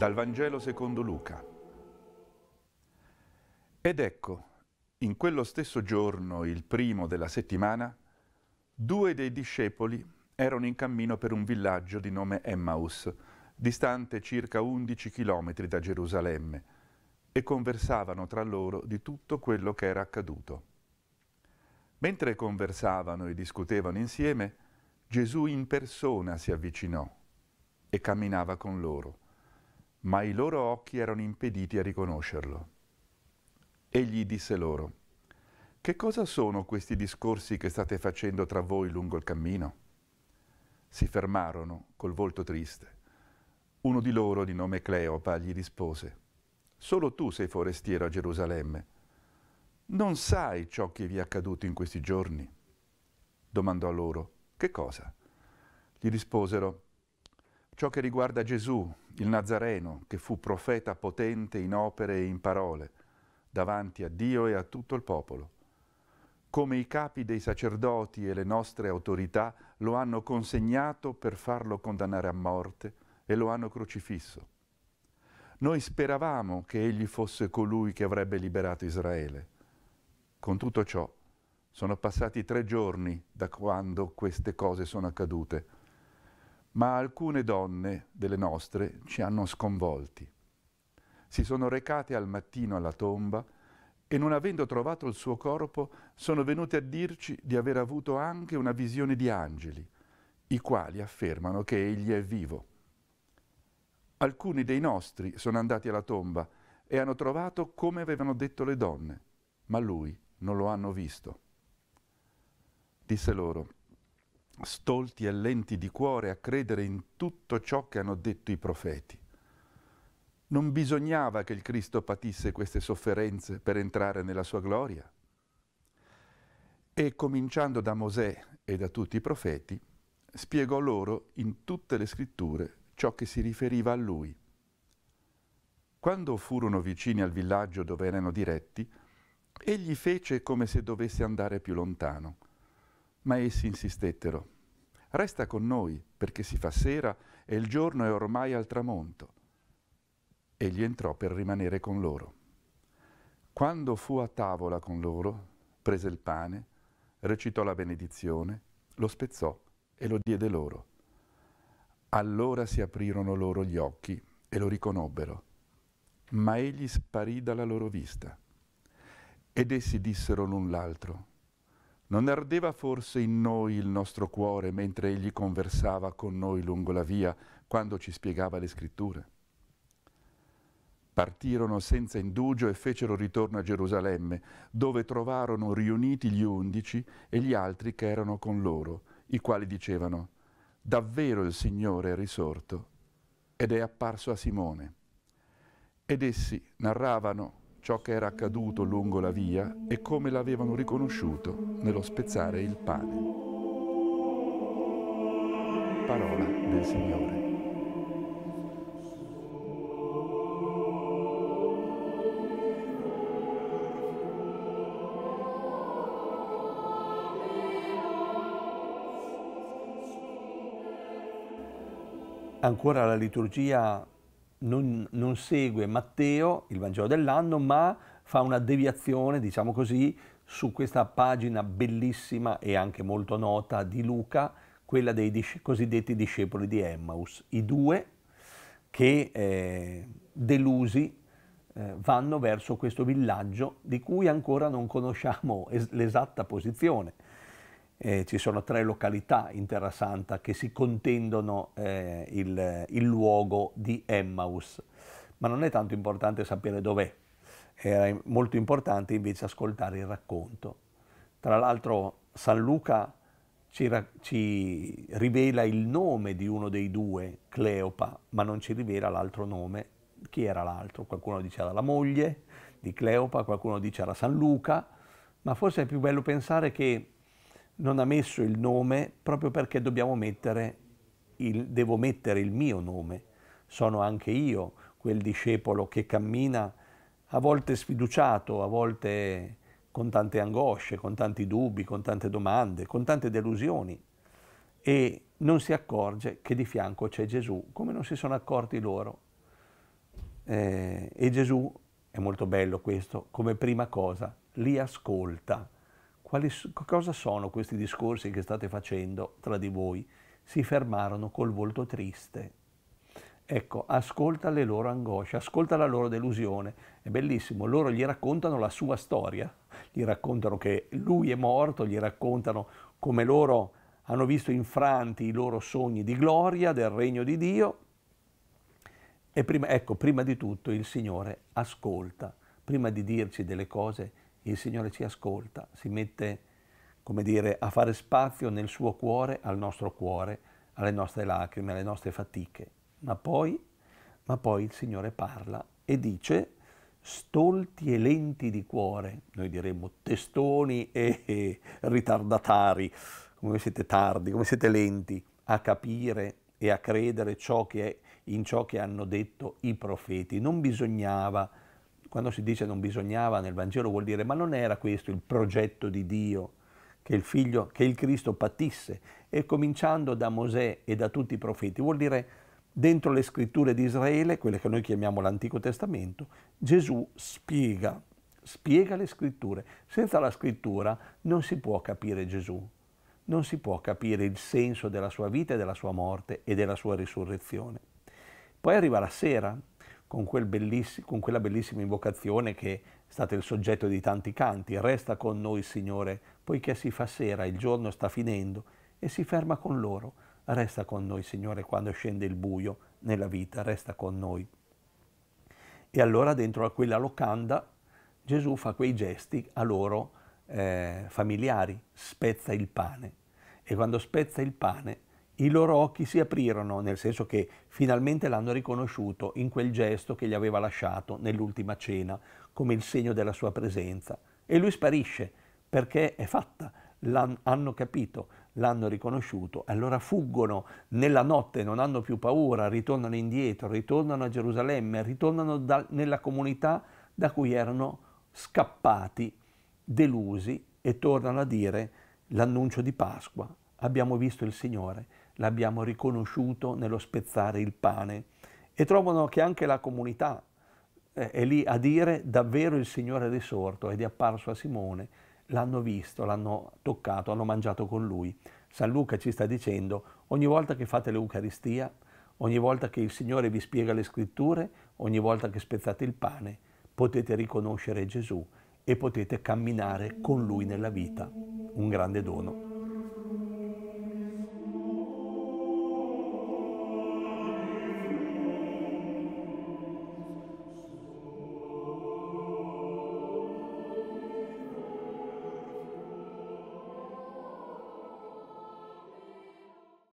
Dal Vangelo secondo Luca. Ed ecco, in quello stesso giorno, il primo della settimana, due dei discepoli erano in cammino per un villaggio di nome Emmaus, distante circa 11 chilometri da Gerusalemme, e conversavano tra loro di tutto quello che era accaduto. Mentre conversavano e discutevano insieme, Gesù in persona si avvicinò e camminava con loro ma i loro occhi erano impediti a riconoscerlo. Egli disse loro, Che cosa sono questi discorsi che state facendo tra voi lungo il cammino? Si fermarono col volto triste. Uno di loro, di nome Cleopa, gli rispose, Solo tu sei forestiero a Gerusalemme. Non sai ciò che vi è accaduto in questi giorni? Domandò loro, Che cosa? Gli risposero, ciò che riguarda Gesù, il Nazareno, che fu profeta potente in opere e in parole, davanti a Dio e a tutto il popolo. Come i capi dei sacerdoti e le nostre autorità lo hanno consegnato per farlo condannare a morte e lo hanno crocifisso. Noi speravamo che egli fosse colui che avrebbe liberato Israele. Con tutto ciò sono passati tre giorni da quando queste cose sono accadute ma alcune donne delle nostre ci hanno sconvolti. Si sono recate al mattino alla tomba e non avendo trovato il suo corpo sono venute a dirci di aver avuto anche una visione di angeli, i quali affermano che egli è vivo. Alcuni dei nostri sono andati alla tomba e hanno trovato come avevano detto le donne, ma lui non lo hanno visto. Disse loro, stolti e lenti di cuore a credere in tutto ciò che hanno detto i profeti. Non bisognava che il Cristo patisse queste sofferenze per entrare nella sua gloria. E cominciando da Mosè e da tutti i profeti, spiegò loro in tutte le scritture ciò che si riferiva a lui. Quando furono vicini al villaggio dove erano diretti, egli fece come se dovesse andare più lontano ma essi insistettero. Resta con noi, perché si fa sera e il giorno è ormai al tramonto. Egli entrò per rimanere con loro. Quando fu a tavola con loro, prese il pane, recitò la benedizione, lo spezzò e lo diede loro. Allora si aprirono loro gli occhi e lo riconobbero, ma egli sparì dalla loro vista. Ed essi dissero l'un l'altro, non ardeva forse in noi il nostro cuore mentre egli conversava con noi lungo la via quando ci spiegava le scritture? Partirono senza indugio e fecero ritorno a Gerusalemme, dove trovarono riuniti gli undici e gli altri che erano con loro, i quali dicevano, Davvero il Signore è risorto ed è apparso a Simone. Ed essi narravano ciò che era accaduto lungo la via e come l'avevano riconosciuto nello spezzare il pane. Parola del Signore. Ancora la liturgia non, non segue Matteo, il Vangelo dell'anno, ma fa una deviazione, diciamo così, su questa pagina bellissima e anche molto nota di Luca, quella dei disci- cosiddetti discepoli di Emmaus, i due che eh, delusi eh, vanno verso questo villaggio di cui ancora non conosciamo es- l'esatta posizione. Eh, ci sono tre località in Terra Santa che si contendono eh, il, il, luogo di Emmaus, ma non è tanto importante sapere dov'è, era molto importante invece ascoltare il racconto. Tra l'altro San Luca ci, ci rivela il nome di uno dei due, Cleopa, ma non ci rivela l'altro nome. Chi era l'altro? Qualcuno dice era la moglie di Cleopa, qualcuno dice era San Luca, ma forse è più bello pensare che non ha messo il nome proprio perché dobbiamo mettere il, devo mettere il mio nome. Sono anche io quel discepolo che cammina a volte sfiduciato, a volte con tante angosce, con tanti dubbi, con tante domande, con tante delusioni e non si accorge che di fianco c'è Gesù, come non si sono accorti loro. Eh, e Gesù, è molto bello questo, come prima cosa, li ascolta quali, cosa sono questi discorsi che state facendo tra di voi? Si fermarono col volto triste. Ecco, ascolta le loro angosce, ascolta la loro delusione. È bellissimo, loro gli raccontano la sua storia, gli raccontano che lui è morto, gli raccontano come loro hanno visto infranti i loro sogni di gloria del regno di Dio. E prima, ecco, prima di tutto il Signore ascolta, prima di dirci delle cose il Signore ci ascolta, si mette, come dire, a fare spazio nel suo cuore, al nostro cuore, alle nostre lacrime, alle nostre fatiche. Ma poi, ma poi il Signore parla e dice, stolti e lenti di cuore, noi diremmo testoni e, ritardatari, come siete tardi, come siete lenti a capire e a credere ciò che è, in ciò che hanno detto i profeti. Non bisognava quando si dice non bisognava nel Vangelo vuol dire ma non era questo il progetto di Dio che il, figlio, che il Cristo patisse e cominciando da Mosè e da tutti i profeti, vuol dire dentro le scritture di Israele, quelle che noi chiamiamo l'Antico Testamento, Gesù spiega, spiega le scritture. Senza la scrittura non si può capire Gesù, non si può capire il senso della sua vita e della sua morte e della sua risurrezione. Poi arriva la sera, con, quel con, quella bellissima invocazione che è stata il soggetto di tanti canti. Resta con noi, Signore, poiché si fa sera, il giorno sta finendo e si ferma con loro. Resta con noi, Signore, quando scende il buio nella vita, resta con noi. E allora dentro a quella locanda Gesù fa quei gesti a loro eh, familiari, spezza il pane. E quando spezza il pane i loro occhi si aprirono, nel senso che finalmente l'hanno riconosciuto in quel gesto che gli aveva lasciato nell'ultima cena, come il segno della sua presenza. E lui sparisce, perché è fatta, l'hanno capito, l'hanno riconosciuto, allora fuggono nella notte, non hanno più paura, ritornano indietro, ritornano a Gerusalemme, ritornano da, nella comunità da cui erano scappati, delusi, e tornano a dire l'annuncio di Pasqua, abbiamo visto il Signore, l'abbiamo riconosciuto nello spezzare il pane e trovano che anche la comunità eh, è lì a dire davvero il Signore è risorto ed è apparso a Simone, l'hanno visto, l'hanno toccato, hanno mangiato con lui. San Luca ci sta dicendo ogni volta che fate l'Eucaristia, ogni volta che il Signore vi spiega le scritture, ogni volta che spezzate il pane, potete riconoscere Gesù e potete camminare con lui nella vita. Un grande dono.